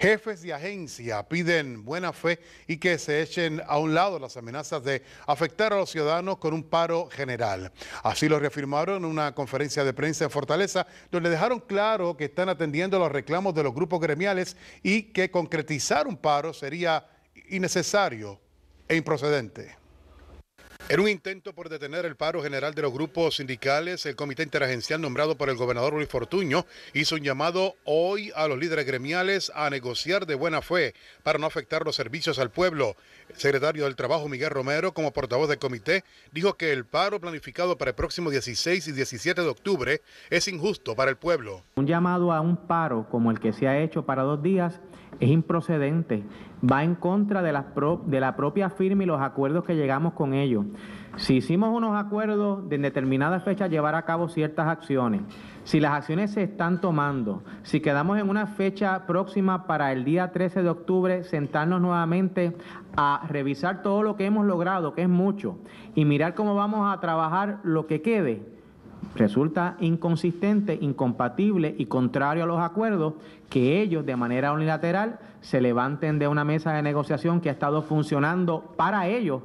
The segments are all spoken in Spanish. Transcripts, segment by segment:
Jefes de agencia piden buena fe y que se echen a un lado las amenazas de afectar a los ciudadanos con un paro general. Así lo reafirmaron en una conferencia de prensa en Fortaleza, donde dejaron claro que están atendiendo los reclamos de los grupos gremiales y que concretizar un paro sería innecesario e improcedente. En un intento por detener el paro general de los grupos sindicales, el comité interagencial nombrado por el gobernador Luis Fortuño hizo un llamado hoy a los líderes gremiales a negociar de buena fe para no afectar los servicios al pueblo. El secretario del Trabajo Miguel Romero, como portavoz del comité, dijo que el paro planificado para el próximo 16 y 17 de octubre es injusto para el pueblo. Un llamado a un paro como el que se ha hecho para dos días es improcedente, va en contra de la, de la propia firma y los acuerdos que llegamos con ellos. Si hicimos unos acuerdos de en determinada fecha llevar a cabo ciertas acciones, si las acciones se están tomando, si quedamos en una fecha próxima para el día 13 de octubre, sentarnos nuevamente a revisar todo lo que hemos logrado, que es mucho, y mirar cómo vamos a trabajar lo que quede resulta inconsistente, incompatible y contrario a los acuerdos que ellos de manera unilateral se levanten de una mesa de negociación que ha estado funcionando para ellos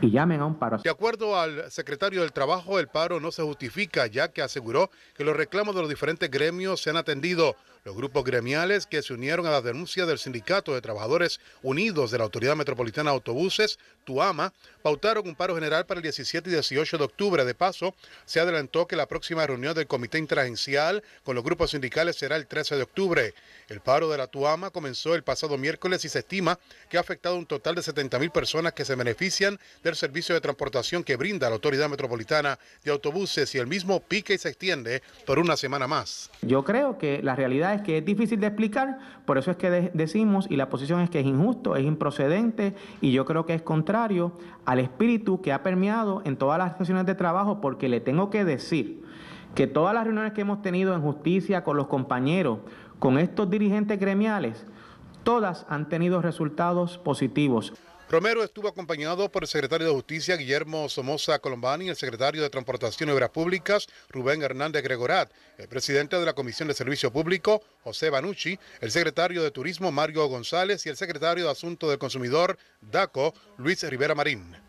y llamen a un paro. De acuerdo al secretario del Trabajo, el paro no se justifica ya que aseguró que los reclamos de los diferentes gremios se han atendido los grupos gremiales que se unieron a las denuncias del Sindicato de Trabajadores Unidos de la Autoridad Metropolitana de Autobuses, Tuama, pautaron un paro general para el 17 y 18 de octubre. De paso, se adelantó que la próxima reunión del Comité Interagencial con los grupos sindicales será el 13 de octubre. El paro de la Tuama comenzó el pasado miércoles y se estima que ha afectado un total de 70.000 personas que se benefician del servicio de transportación que brinda la Autoridad Metropolitana de Autobuses y el mismo pique y se extiende por una semana más. Yo creo que la realidad es que es difícil de explicar, por eso es que decimos y la posición es que es injusto, es improcedente y yo creo que es contrario al espíritu que ha permeado en todas las sesiones de trabajo porque le tengo que decir que todas las reuniones que hemos tenido en justicia con los compañeros, con estos dirigentes gremiales, todas han tenido resultados positivos. Romero estuvo acompañado por el secretario de Justicia Guillermo Somoza Colombani, el secretario de Transportación y Obras Públicas Rubén Hernández Gregorat, el presidente de la Comisión de Servicio Público José Banucci, el secretario de Turismo Mario González y el secretario de Asuntos del Consumidor DACO Luis Rivera Marín.